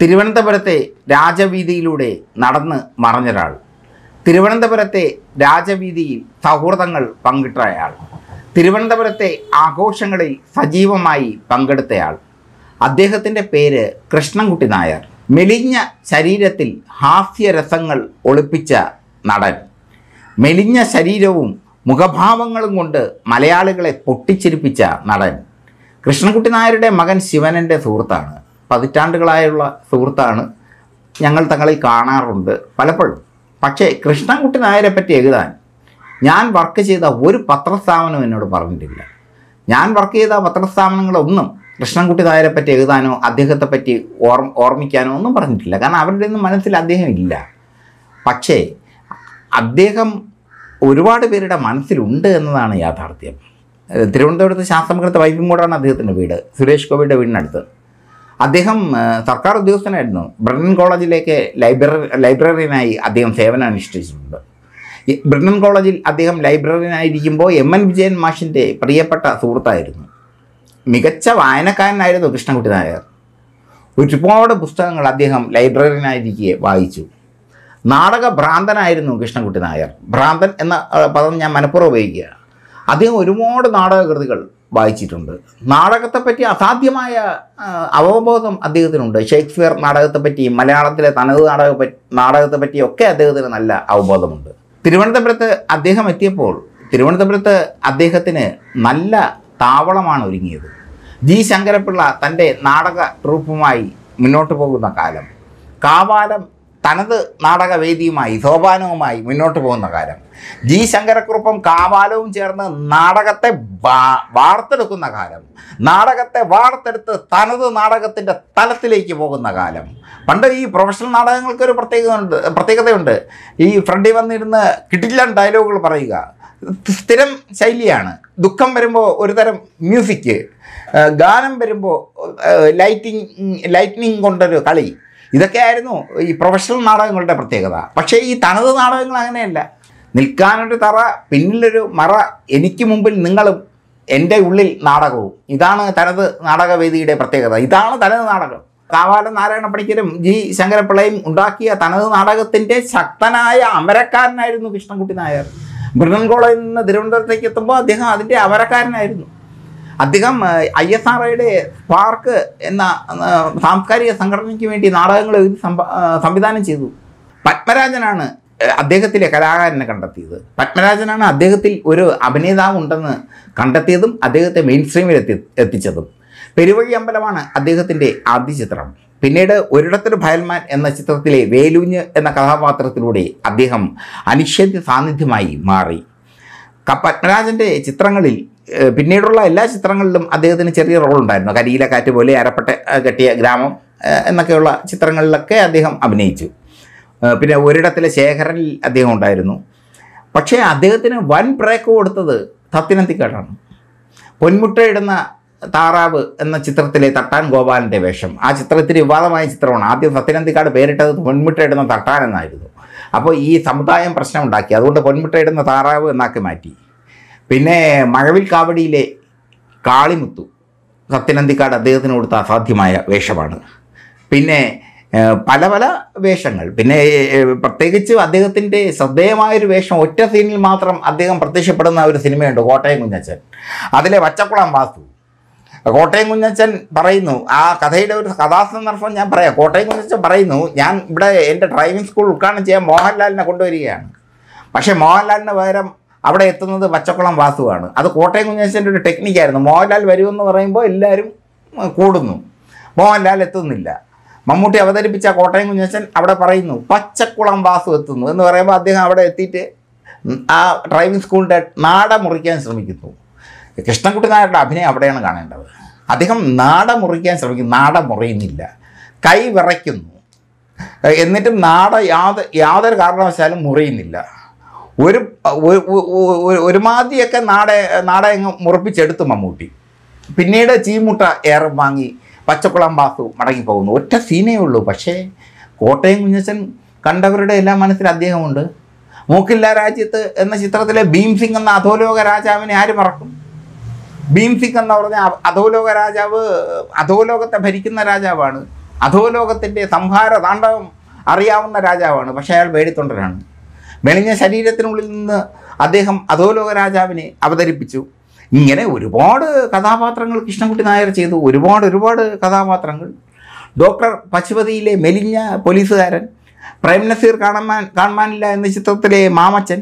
തിരുവനന്തപുരത്തെ രാജവീതിയിലൂടെ നടന്ന് മറഞ്ഞൊരാൾ തിരുവനന്തപുരത്തെ രാജവീതിയിൽ സൗഹൃദങ്ങൾ പങ്കിട്ടയാൾ തിരുവനന്തപുരത്തെ ആഘോഷങ്ങളിൽ സജീവമായി പങ്കെടുത്തയാൾ അദ്ദേഹത്തിൻ്റെ പേര് കൃഷ്ണൻകുട്ടി നായർ മെലിഞ്ഞ ശരീരത്തിൽ ഹാസ്യരസങ്ങൾ ഒളിപ്പിച്ച നടൻ മെലിഞ്ഞ ശരീരവും മുഖഭാവങ്ങളും കൊണ്ട് മലയാളികളെ പൊട്ടിച്ചിരിപ്പിച്ച നടൻ കൃഷ്ണൻകുട്ടി നായരുടെ മകൻ ശിവനൻ്റെ സുഹൃത്താണ് പതിറ്റാണ്ടുകളായുള്ള സുഹൃത്താണ് ഞങ്ങൾ തങ്ങളിൽ കാണാറുണ്ട് പലപ്പോഴും പക്ഷേ കൃഷ്ണൻകുട്ടി നായരെ പറ്റി എഴുതാൻ ഞാൻ വർക്ക് ചെയ്ത ഒരു പത്രസ്ഥാപനം എന്നോട് പറഞ്ഞിട്ടില്ല ഞാൻ വർക്ക് ചെയ്ത പത്രസ്ഥാപനങ്ങളൊന്നും കൃഷ്ണൻകുട്ടി നായരെ പറ്റി എഴുതാനോ അദ്ദേഹത്തെ പറ്റി ഓർമ്മ ഓർമ്മിക്കാനോ ഒന്നും പറഞ്ഞിട്ടില്ല കാരണം അവരുടെ ഒന്നും മനസ്സിൽ അദ്ദേഹം ഇല്ല പക്ഷേ അദ്ദേഹം ഒരുപാട് പേരുടെ മനസ്സിലുണ്ട് എന്നതാണ് യാഥാർത്ഥ്യം തിരുവനന്തപുരത്ത് ശാസ്ത്രമംഗലത്തെ വൈഫും കൂടാണ് അദ്ദേഹത്തിൻ്റെ വീട് സുരേഷ് ഗോപിയുടെ വീടിനടുത്ത് അദ്ദേഹം സർക്കാർ ഉദ്യോഗസ്ഥനായിരുന്നു ബ്രിട്ടൻ കോളേജിലേക്ക് ലൈബ്രറി ലൈബ്രറിയനായി അദ്ദേഹം സേവനം അനുഷ്ഠിച്ചിട്ടുണ്ട് ബ്രിട്ടൻ കോളേജിൽ അദ്ദേഹം ലൈബ്രറിയനായിരിക്കുമ്പോൾ എം എൻ വിജയൻ മാഷിൻ്റെ പ്രിയപ്പെട്ട സുഹൃത്തായിരുന്നു മികച്ച വായനക്കാരനായിരുന്നു കൃഷ്ണൻകുട്ടി നായർ ഒരുപാട് പുസ്തകങ്ങൾ അദ്ദേഹം ലൈബ്രറിയനായിരിക്കെ വായിച്ചു നാടക ഭ്രാന്തനായിരുന്നു കൃഷ്ണൻകുട്ടി നായർ ഭ്രാന്തൻ എന്ന പദം ഞാൻ മനഃപൂർവ്വം ഉപയോഗിക്കുക അദ്ദേഹം ഒരുപാട് നാടകകൃതികൾ വായിച്ചിട്ടുണ്ട് നാടകത്തെപ്പറ്റി അസാധ്യമായ അവബോധം അദ്ദേഹത്തിനുണ്ട് ഷേക്സ്പിയർ നാടകത്തെപ്പറ്റി മലയാളത്തിലെ തനത് നാടക നാടകത്തെപ്പറ്റി ഒക്കെ അദ്ദേഹത്തിന് നല്ല അവബോധമുണ്ട് തിരുവനന്തപുരത്ത് അദ്ദേഹം എത്തിയപ്പോൾ തിരുവനന്തപുരത്ത് അദ്ദേഹത്തിന് നല്ല താവളമാണ് ഒരുങ്ങിയത് ജി ശങ്കരപ്പിള്ള തൻ്റെ നാടക ട്രൂപ്പുമായി മുന്നോട്ട് പോകുന്ന കാലം കാവാലം തനത് നാടകവേദിയുമായി സോപാനവുമായി മുന്നോട്ട് പോകുന്ന കാലം ജി ശങ്കരക്കുറുപ്പും കാവാലവും ചേർന്ന് നാടകത്തെ വാർത്തെടുക്കുന്ന കാലം നാടകത്തെ വാർത്തെടുത്ത് തനത് നാടകത്തിൻ്റെ തലത്തിലേക്ക് പോകുന്ന കാലം പണ്ട് ഈ പ്രൊഫഷണൽ നാടകങ്ങൾക്കൊരു പ്രത്യേകതയുണ്ട് പ്രത്യേകതയുണ്ട് ഈ ഫ്രണ്ടിൽ വന്നിരുന്ന് കിട്ടില്ല ഡയലോഗുകൾ പറയുക സ്ഥിരം ശൈലിയാണ് ദുഃഖം വരുമ്പോൾ ഒരു തരം മ്യൂസിക് ഗാനം വരുമ്പോൾ ലൈറ്റിങ് ലൈറ്റ്നിങ് കൊണ്ടൊരു കളി ഇതൊക്കെയായിരുന്നു ഈ പ്രൊഫഷണൽ നാടകങ്ങളുടെ പ്രത്യേകത പക്ഷേ ഈ തനത് നാടകങ്ങൾ അങ്ങനെയല്ല നിൽക്കാനൊരു തറ പിന്നിലൊരു മറ എനിക്ക് മുമ്പിൽ നിങ്ങളും എൻ്റെ ഉള്ളിൽ നാടകവും ഇതാണ് തനത് നാടകവേദിയുടെ പ്രത്യേകത ഇതാണ് തനത് നാടകം കാവാല നാരായണ പണിക്കരും ജി ശങ്കരപ്പിള്ളയും ഉണ്ടാക്കിയ തനത് നാടകത്തിൻ്റെ ശക്തനായ അമരക്കാരനായിരുന്നു കൃഷ്ണൻകുട്ടി നായർ ബ്രിട്ടൻ കോളേജിൽ നിന്ന് തിരുവനന്തപുരത്തേക്ക് എത്തുമ്പോൾ അദ്ദേഹം അതിൻ്റെ അമരക്കാരനായിരുന്നു അദ്ദേഹം ഐ എസ് ആർ ഐയുടെ പാർക്ക് എന്ന സാംസ്കാരിക സംഘടനയ്ക്ക് വേണ്ടി നാടകങ്ങൾ എഴുതി സംവിധാനം ചെയ്തു പത്മരാജനാണ് അദ്ദേഹത്തിലെ കലാകാരനെ കണ്ടെത്തിയത് പത്മരാജനാണ് അദ്ദേഹത്തിൽ ഒരു അഭിനേതാവ് ഉണ്ടെന്ന് കണ്ടെത്തിയതും അദ്ദേഹത്തെ മെയിൻ സ്ട്രീമിൽ എത്തി എത്തിച്ചതും പെരുവഴി അമ്പലമാണ് അദ്ദേഹത്തിൻ്റെ ആദ്യ ചിത്രം പിന്നീട് ഒരിടത്തൊരു ഭയൽമാൻ എന്ന ചിത്രത്തിലെ വേലൂഞ്ഞ് എന്ന കഥാപാത്രത്തിലൂടെ അദ്ദേഹം അനിഷേധ്യ സാന്നിധ്യമായി മാറി പത്മരാജൻ്റെ ചിത്രങ്ങളിൽ പിന്നീടുള്ള എല്ലാ ചിത്രങ്ങളിലും അദ്ദേഹത്തിന് ചെറിയ റോൾ ഉണ്ടായിരുന്നു കരിയില കാറ്റ് പോലെ അരപ്പെട്ട കെട്ടിയ ഗ്രാമം എന്നൊക്കെയുള്ള ചിത്രങ്ങളിലൊക്കെ അദ്ദേഹം അഭിനയിച്ചു പിന്നെ ഒരിടത്തിലെ ശേഖരനിൽ അദ്ദേഹം ഉണ്ടായിരുന്നു പക്ഷേ അദ്ദേഹത്തിന് വൻ ബ്രേക്ക് കൊടുത്തത് തത്തിനത്തിക്കാടാണ് പൊന്മുട്ടയിടുന്ന താറാവ് എന്ന ചിത്രത്തിലെ തട്ടാൻ ഗോപാലൻ്റെ വേഷം ആ ചിത്രത്തിൽ വിവാദമായ ചിത്രമാണ് ആദ്യം സത്യനന്ദിക്കാട് പേരിട്ടത് പൊന്മുട്ടയിടുന്ന തട്ടാൻ എന്നായിരുന്നു അപ്പോൾ ഈ സമുദായം പ്രശ്നം ഉണ്ടാക്കി അതുകൊണ്ട് പൊന്മുട്ടയിടുന്ന താറാവ് എന്നാക്കി മാറ്റി പിന്നെ മഴവിൽ കാവടിയിലെ കാളിമുത്തു സത്യനന്ദിക്കാട് അദ്ദേഹത്തിന് കൊടുത്ത അസാധ്യമായ വേഷമാണ് പിന്നെ പല പല വേഷങ്ങൾ പിന്നെ പ്രത്യേകിച്ച് അദ്ദേഹത്തിൻ്റെ ശ്രദ്ധേയമായൊരു വേഷം ഒറ്റ സീനിൽ മാത്രം അദ്ദേഹം പ്രത്യക്ഷപ്പെടുന്ന ഒരു സിനിമയുണ്ട് കോട്ടയം കുഞ്ഞച്ചൻ അതിലെ വച്ചക്കുളം വാസ്തു കോട്ടയം കുഞ്ഞച്ചൻ പറയുന്നു ആ കഥയുടെ ഒരു കഥാസന്ദർഭം ഞാൻ പറയാം കോട്ടയം കുഞ്ഞച്ചൻ പറയുന്നു ഞാൻ ഇവിടെ എൻ്റെ ഡ്രൈവിംഗ് സ്കൂൾ ഉദ്ഘാടനം ചെയ്യാൻ മോഹൻലാലിനെ കൊണ്ടുവരികയാണ് പക്ഷേ മോഹൻലാലിന് പകരം അവിടെ എത്തുന്നത് പച്ചക്കുളം വാസുവാണ് അത് കോട്ടയം കുഞ്ഞച്ചൻ്റെ ഒരു ടെക്നിക്കായിരുന്നു മോഹൻലാൽ വരുമെന്ന് പറയുമ്പോൾ എല്ലാവരും കൂടുന്നു മോഹൻലാൽ എത്തുന്നില്ല മമ്മൂട്ടി അവതരിപ്പിച്ച കോട്ടയം കുഞ്ഞച്ചൻ അവിടെ പറയുന്നു പച്ചക്കുളം വാസു എത്തുന്നു എന്ന് പറയുമ്പോൾ അദ്ദേഹം അവിടെ എത്തിയിട്ട് ആ ഡ്രൈവിംഗ് സ്കൂളിൻ്റെ നാട മുറിക്കാൻ ശ്രമിക്കുന്നു കൃഷ്ണൻകുട്ടി നായരുടെ അഭിനയം അവിടെയാണ് കാണേണ്ടത് അദ്ദേഹം നാട മുറിക്കാൻ ശ്രമിക്കും നാട മുറിയുന്നില്ല കൈ വിറയ്ക്കുന്നു എന്നിട്ടും നാട യാത യാതൊരു കാരണവശാലും മുറിയുന്നില്ല ഒരു ഒരുമാതിയൊക്കെ നാടെ നാടെ അങ്ങ് മുറിപ്പിച്ചെടുത്തു മമ്മൂട്ടി പിന്നീട് ചീമുട്ട ഏറെ വാങ്ങി പച്ചക്കുളം ബാസു മടങ്ങിപ്പോകുന്നു ഒറ്റ സീനേ ഉള്ളൂ പക്ഷേ കോട്ടയം കുഞ്ഞച്ചൻ കണ്ടവരുടെ എല്ലാ മനസ്സിൽ അദ്ദേഹമുണ്ട് മൂക്കില്ല രാജ്യത്ത് എന്ന ചിത്രത്തിലെ ഭീംസിംഗ് എന്ന അധോലോക രാജാവിനെ ആര് മറക്കും ഭീംസിക് എന്ന് പറഞ്ഞാൽ അധോലോക രാജാവ് അധോലോകത്തെ ഭരിക്കുന്ന രാജാവാണ് അധോലോകത്തിൻ്റെ സംഹാര താണ്ഡവം അറിയാവുന്ന രാജാവാണ് പക്ഷേ അയാൾ വേടിത്തൊണ്ടരാണ് മെലിഞ്ഞ ശരീരത്തിനുള്ളിൽ നിന്ന് അദ്ദേഹം അധോലോക രാജാവിനെ അവതരിപ്പിച്ചു ഇങ്ങനെ ഒരുപാട് കഥാപാത്രങ്ങൾ കൃഷ്ണൻകുട്ടി നായർ ചെയ്തു ഒരുപാട് ഒരുപാട് കഥാപാത്രങ്ങൾ ഡോക്ടർ പശുപതിയിലെ മെലിഞ്ഞ പോലീസുകാരൻ പ്രേംനസീർ നസീർ കാണമാൻ കാണാനില്ല എന്ന ചിത്രത്തിലെ മാമച്ചൻ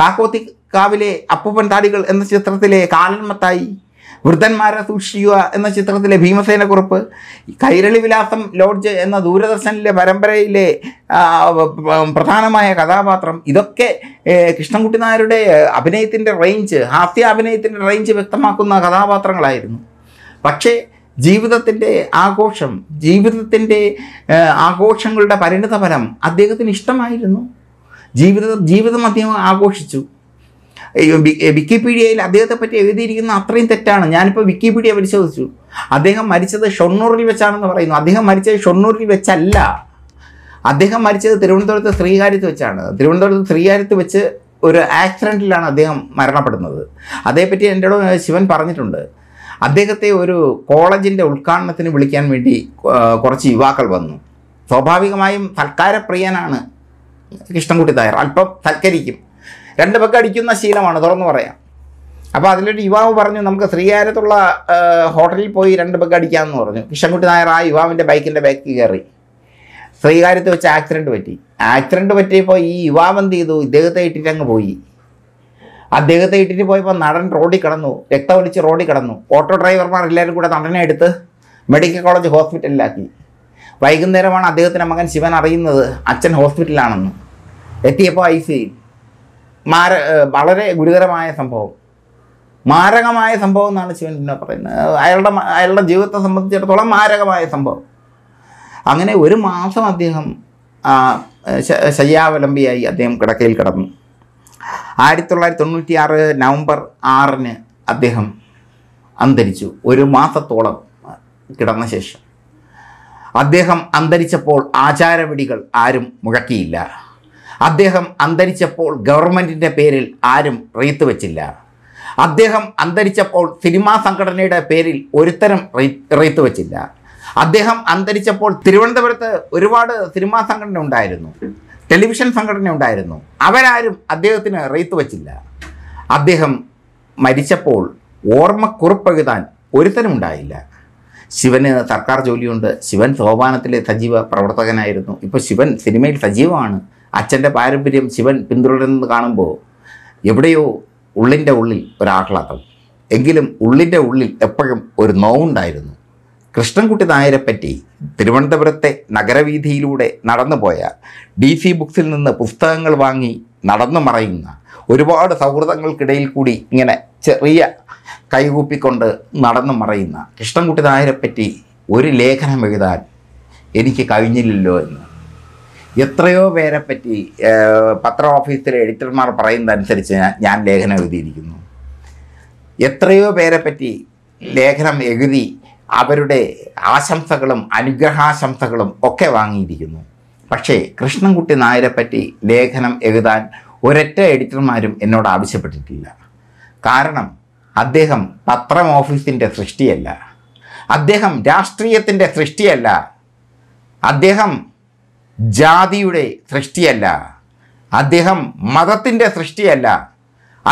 കാക്കോത്തി കാവിലെ അപ്പൂപ്പൻ താടികൾ എന്ന ചിത്രത്തിലെ കാലന്മത്തായി വൃദ്ധന്മാരെ സൂക്ഷിക്കുക എന്ന ചിത്രത്തിലെ ഭീമസേനക്കുറിപ്പ് കൈരളി വിലാസം ലോഡ്ജ് എന്ന ദൂരദർശനിലെ പരമ്പരയിലെ പ്രധാനമായ കഥാപാത്രം ഇതൊക്കെ കൃഷ്ണൻകുട്ടി നായരുടെ അഭിനയത്തിൻ്റെ റേഞ്ച് ഹാസ്യ അഭിനയത്തിൻ്റെ റേഞ്ച് വ്യക്തമാക്കുന്ന കഥാപാത്രങ്ങളായിരുന്നു പക്ഷേ ജീവിതത്തിൻ്റെ ആഘോഷം ജീവിതത്തിൻ്റെ ആഘോഷങ്ങളുടെ പരിണിതഫലം അദ്ദേഹത്തിന് ഇഷ്ടമായിരുന്നു ജീവിത ജീവിതം അദ്ദേഹം ആഘോഷിച്ചു വിക്കിപീഡിയയിൽ അദ്ദേഹത്തെ പറ്റി എഴുതിയിരിക്കുന്ന അത്രയും തെറ്റാണ് ഞാനിപ്പോൾ വിക്കിപീഡിയ പരിശോധിച്ചു അദ്ദേഹം മരിച്ചത് ഷൊണ്ണൂറിൽ വെച്ചാണെന്ന് പറയുന്നു അദ്ദേഹം മരിച്ചത് ഷൊണ്ണൂറിൽ വെച്ചല്ല അദ്ദേഹം മരിച്ചത് തിരുവനന്തപുരത്ത് ശ്രീകാര്യത്ത് വെച്ചാണ് തിരുവനന്തപുരത്ത് ശ്രീകാര്യത്ത് വെച്ച് ഒരു ആക്സിഡൻറ്റിലാണ് അദ്ദേഹം മരണപ്പെടുന്നത് അതേപ്പറ്റി എൻ്റെ ശിവൻ പറഞ്ഞിട്ടുണ്ട് അദ്ദേഹത്തെ ഒരു കോളേജിൻ്റെ ഉദ്ഘാടനത്തിന് വിളിക്കാൻ വേണ്ടി കുറച്ച് യുവാക്കൾ വന്നു സ്വാഭാവികമായും സൽക്കാരപ്രിയനാണ് കൃഷ്ണൻകുട്ടി തയ്യാർ അല്പം തൽക്കരിക്കും രണ്ട് പക്കം അടിക്കുന്ന ശീലമാണ് തുറന്നു പറയാം അപ്പോൾ അതിലൊരു യുവാവ് പറഞ്ഞു നമുക്ക് ശ്രീകാര്യത്തുള്ള ഹോട്ടലിൽ പോയി രണ്ട് പക്കം അടിക്കാമെന്ന് പറഞ്ഞു കിഷൻകുട്ടി നായർ ആ യുവാവിൻ്റെ ബൈക്കിൻ്റെ ബാക്കിൽ കയറി ശ്രീകാര്യത്ത് വെച്ച് ആക്സിഡൻറ്റ് പറ്റി ആക്സിഡൻറ്റ് പറ്റിയപ്പോൾ ഈ യുവാവ് എന്ത് ചെയ്തു ഇദ്ദേഹത്തെ ഇട്ടിട്ട് അങ്ങ് പോയി അദ്ദേഹത്തെ ഇട്ടിട്ട് പോയപ്പോൾ നടൻ റോഡിൽ കിടന്നു ഒലിച്ച് റോഡിൽ കിടന്നു ഓട്ടോ ഡ്രൈവർമാർ എല്ലാവരും കൂടെ നടനെ എടുത്ത് മെഡിക്കൽ കോളേജ് ഹോസ്പിറ്റലിലാക്കി വൈകുന്നേരമാണ് അദ്ദേഹത്തിൻ്റെ മകൻ ശിവൻ അറിയുന്നത് അച്ഛൻ ഹോസ്പിറ്റലിലാണെന്ന് എത്തിയപ്പോൾ ഐ യു മാര വളരെ ഗുരുതരമായ സംഭവം മാരകമായ സംഭവം എന്നാണ് ശിവൻ പിന്നെ പറയുന്നത് അയാളുടെ അയാളുടെ ജീവിതത്തെ സംബന്ധിച്ചിടത്തോളം മാരകമായ സംഭവം അങ്ങനെ ഒരു മാസം അദ്ദേഹം ശയ്യാവലംബിയായി അദ്ദേഹം കിടക്കയിൽ കിടന്നു ആയിരത്തി തൊള്ളായിരത്തി തൊണ്ണൂറ്റി ആറ് നവംബർ ആറിന് അദ്ദേഹം അന്തരിച്ചു ഒരു മാസത്തോളം കിടന്ന ശേഷം അദ്ദേഹം അന്തരിച്ചപ്പോൾ ആചാരവിടികൾ ആരും മുഴക്കിയില്ല അദ്ദേഹം അന്തരിച്ചപ്പോൾ ഗവൺമെൻറ്റിൻ്റെ പേരിൽ ആരും റീത്ത് വെച്ചില്ല അദ്ദേഹം അന്തരിച്ചപ്പോൾ സിനിമാ സംഘടനയുടെ പേരിൽ ഒരുത്തരം റീത്ത് വെച്ചില്ല അദ്ദേഹം അന്തരിച്ചപ്പോൾ തിരുവനന്തപുരത്ത് ഒരുപാട് സിനിമാ സംഘടന ഉണ്ടായിരുന്നു ടെലിവിഷൻ സംഘടന ഉണ്ടായിരുന്നു അവരാരും അദ്ദേഹത്തിന് റീത്ത് വച്ചില്ല അദ്ദേഹം മരിച്ചപ്പോൾ ഓർമ്മക്കുറിപ്പ് എഴുതാൻ ഉണ്ടായില്ല ശിവന് സർക്കാർ ജോലിയുണ്ട് ശിവൻ സോപാനത്തിലെ സജീവ പ്രവർത്തകനായിരുന്നു ഇപ്പോൾ ശിവൻ സിനിമയിൽ സജീവമാണ് അച്ഛൻ്റെ പാരമ്പര്യം ശിവൻ പിന്തുടരുന്നത് കാണുമ്പോൾ എവിടെയോ ഉള്ളിൻ്റെ ഉള്ളിൽ ഒരാഹ്ലാദം എങ്കിലും ഉള്ളിൻ്റെ ഉള്ളിൽ എപ്പോഴും ഒരു നോവുണ്ടായിരുന്നു കൃഷ്ണൻകുട്ടി നായരെപ്പറ്റി തിരുവനന്തപുരത്തെ നടന്നു നടന്നുപോയ ഡി സി ബുക്സിൽ നിന്ന് പുസ്തകങ്ങൾ വാങ്ങി നടന്നു മറയുന്ന ഒരുപാട് സൗഹൃദങ്ങൾക്കിടയിൽ കൂടി ഇങ്ങനെ ചെറിയ കൈകൂപ്പിക്കൊണ്ട് നടന്നു മറയുന്ന കൃഷ്ണൻകുട്ടി നായരെപ്പറ്റി ഒരു ലേഖനം എഴുതാൻ എനിക്ക് കഴിഞ്ഞില്ലല്ലോ എന്ന് എത്രയോ പേരെ പറ്റി പത്ര ഓഫീസിലെ എഡിറ്റർമാർ പറയുന്നതനുസരിച്ച് ഞാൻ ലേഖനം എഴുതിയിരിക്കുന്നു എത്രയോ പേരെ പറ്റി ലേഖനം എഴുതി അവരുടെ ആശംസകളും അനുഗ്രഹാശംസകളും ഒക്കെ വാങ്ങിയിരിക്കുന്നു പക്ഷേ കൃഷ്ണൻകുട്ടി നായരെ പറ്റി ലേഖനം എഴുതാൻ ഒരൊറ്റ എഡിറ്റർമാരും എന്നോട് ആവശ്യപ്പെട്ടിട്ടില്ല കാരണം അദ്ദേഹം പത്രം ഓഫീസിൻ്റെ സൃഷ്ടിയല്ല അദ്ദേഹം രാഷ്ട്രീയത്തിൻ്റെ സൃഷ്ടിയല്ല അദ്ദേഹം ജാതിയുടെ സൃഷ്ടിയല്ല അദ്ദേഹം മതത്തിൻ്റെ സൃഷ്ടിയല്ല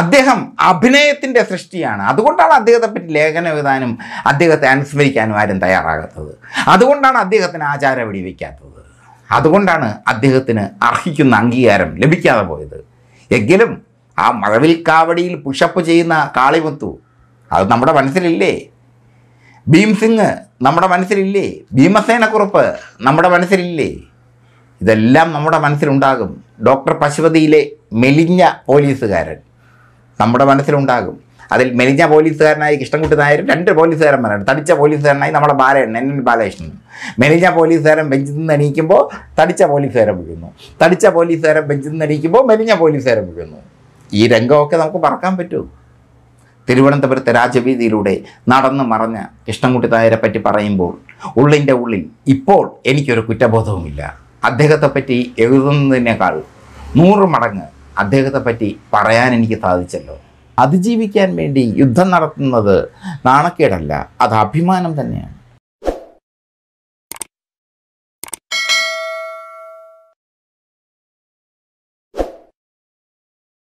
അദ്ദേഹം അഭിനയത്തിൻ്റെ സൃഷ്ടിയാണ് അതുകൊണ്ടാണ് അദ്ദേഹത്തെ പറ്റി ലേഖനം എഴുതാനും അദ്ദേഹത്തെ അനുസ്മരിക്കാനും ആരും തയ്യാറാകാത്തത് അതുകൊണ്ടാണ് അദ്ദേഹത്തിന് ആചാരം വെടിവെക്കാത്തത് അതുകൊണ്ടാണ് അദ്ദേഹത്തിന് അർഹിക്കുന്ന അംഗീകാരം ലഭിക്കാതെ പോയത് എങ്കിലും ആ മഴവിൽ കാവടിയിൽ പുഷപ്പ് ചെയ്യുന്ന കാളിമുത്തു അത് നമ്മുടെ മനസ്സിലില്ലേ ഭീംസിംഗ് നമ്മുടെ മനസ്സിലില്ലേ ഭീമസേനക്കുറുപ്പ് നമ്മുടെ മനസ്സിലില്ലേ ഇതെല്ലാം നമ്മുടെ മനസ്സിലുണ്ടാകും ഡോക്ടർ പശുപതിയിലെ മെലിഞ്ഞ പോലീസുകാരൻ നമ്മുടെ മനസ്സിലുണ്ടാകും അതിൽ മെലിഞ്ഞ പോലീസുകാരനായി കൃഷ്ണൻകുട്ടി നായരും രണ്ട് പോലീസുകാരന്മാരാണ് തടിച്ച പോലീസുകാരനായി നമ്മുടെ ബാലകൃഷ്ണൻ എൻ എൻ ബാലകൃഷ്ണൻ മെലിഞ്ഞ പോലീസുകാരൻ ബെഞ്ചിൽ നിന്ന് എണീക്കുമ്പോൾ തടിച്ച പോലീസുകാരൻ വീഴുന്നു തടിച്ച പോലീസുകാരൻ ബെഞ്ചിൽ നിന്ന് എണീക്കുമ്പോൾ മെലിഞ്ഞ പോലീസുകാരൻ വീഴുന്നു ഈ രംഗമൊക്കെ നമുക്ക് പറക്കാൻ പറ്റൂ തിരുവനന്തപുരത്തെ രാജവീതിയിലൂടെ നടന്ന് മറഞ്ഞ കൃഷ്ണൻകുട്ടി നായരെ പറ്റി പറയുമ്പോൾ ഉള്ളിൻ്റെ ഉള്ളിൽ ഇപ്പോൾ എനിക്കൊരു കുറ്റബോധവുമില്ല അദ്ദേഹത്തെ പറ്റി എഴുതുന്നതിനേക്കാൾ നൂറ് മടങ്ങ് അദ്ദേഹത്തെ പറ്റി പറയാൻ എനിക്ക് സാധിച്ചല്ലോ അതിജീവിക്കാൻ വേണ്ടി യുദ്ധം നടത്തുന്നത് നാണക്കേടല്ല അത് അഭിമാനം തന്നെയാണ്